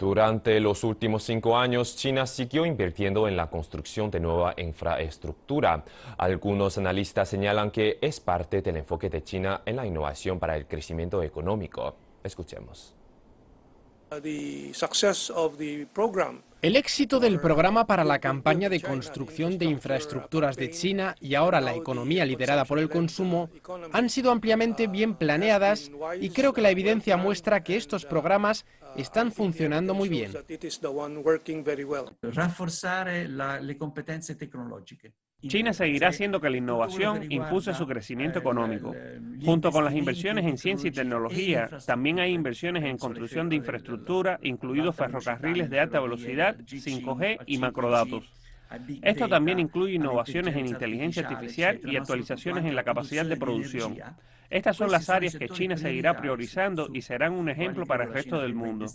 Durante los últimos cinco años, China siguió invirtiendo en la construcción de nueva infraestructura. Algunos analistas señalan que es parte del enfoque de China en la innovación para el crecimiento económico. Escuchemos. success of the el éxito del programa para la campaña de construcción de infraestructuras de China y ahora la economía liderada por el consumo han sido ampliamente bien planeadas y creo que la evidencia muestra que estos programas están funcionando muy bien. Reforzar eh, las competencias tecnológicas. China seguirá haciendo que la innovación impulse su crecimiento eh, económico. Junto con las inversiones en ciencia y tecnología, e también hay inversiones en construcción de infraestructura, incluidos ferrocarriles de alta velocidad 5G y macrodatos. Esto también incluye innovaciones en inteligencia artificial y actualizaciones en la capacidad de producción. Estas son las áreas que China seguirá priorizando y serán un ejemplo para el resto del mundo.